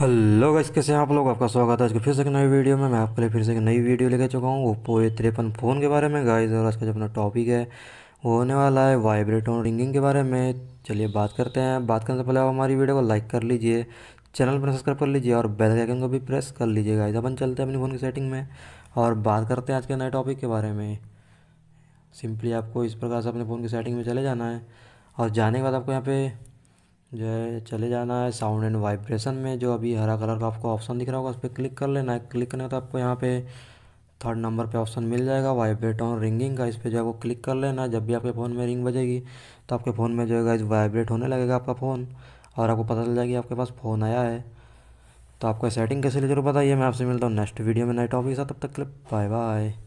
hello guys कैसे हैं आप लोग आपका स्वागत है आज के फिर से एक नई वीडियो में मैं आपके लिए फिर से एक नई वीडियो लेके चुका हूँ ओप्पो ए तिरपन फ़ोन के बारे में गाइस और आज का जो अपना टॉपिक है वो होने वाला है और रिंगिंग के बारे में चलिए बात करते हैं बात करने से पहले आप हमारी वीडियो को लाइक कर लीजिए चैनल पर सब्सक्राइब कर लीजिए और बेल आइकन को भी प्रेस कर लीजिए गाइस अपन चलते हैं अपनी फ़ोन की सेटिंग में और बात करते हैं आज के नए टॉपिक के बारे में सिंपली आपको इस प्रकार से अपने फ़ोन की सेटिंग में चले जाना है और जाने के बाद आपको यहाँ पे जो है चले जाना है साउंड एंड वाइब्रेशन में जो अभी हरा कलर का आपको ऑप्शन दिख रहा होगा उस पर क्लिक कर लेना है क्लिक करने तो आपको यहाँ पे थर्ड नंबर पे ऑप्शन मिल जाएगा वाइब्रेट ऑन रिंगिंग का इस पर जो है वो क्लिक कर लेना जब भी आपके फ़ोन में रिंग बजेगी तो आपके फ़ोन में जो है वाइब्रेट होने लगेगा आपका फ़ोन और आपको पता चल जाएगी आपके पास फ़ोन आया है तो आपको सेटिंग कैसे ले जरूर बताइए मैं आपसे मिलता हूँ नेक्स्ट वीडियो में नाइट टॉपिक के साथ तब तक क्लिप बाय बाय